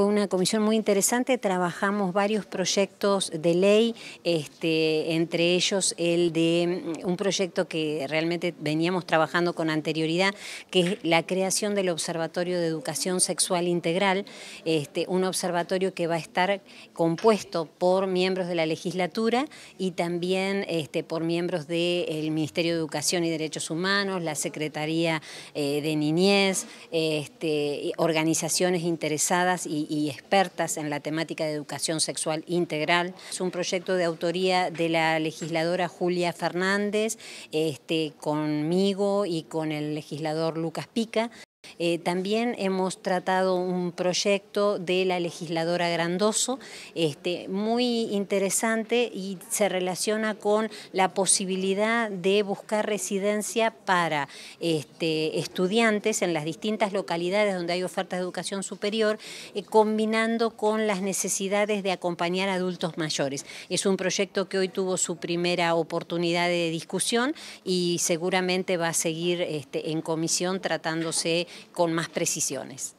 fue una comisión muy interesante, trabajamos varios proyectos de ley, este, entre ellos el de mm, un proyecto que realmente veníamos trabajando con anterioridad, que es la creación del Observatorio de Educación Sexual Integral, este, un observatorio que va a estar compuesto por miembros de la legislatura y también este, por miembros del Ministerio de Educación y Derechos Humanos, la Secretaría eh, de Niñez, este, organizaciones interesadas y, y expertas en la temática de educación sexual integral. Es un proyecto de autoría de la legisladora Julia Fernández, este, conmigo y con el legislador Lucas Pica. Eh, también hemos tratado un proyecto de la legisladora Grandoso, este, muy interesante y se relaciona con la posibilidad de buscar residencia para este, estudiantes en las distintas localidades donde hay ofertas de educación superior, eh, combinando con las necesidades de acompañar a adultos mayores. Es un proyecto que hoy tuvo su primera oportunidad de discusión y seguramente va a seguir este, en comisión tratándose con más precisiones.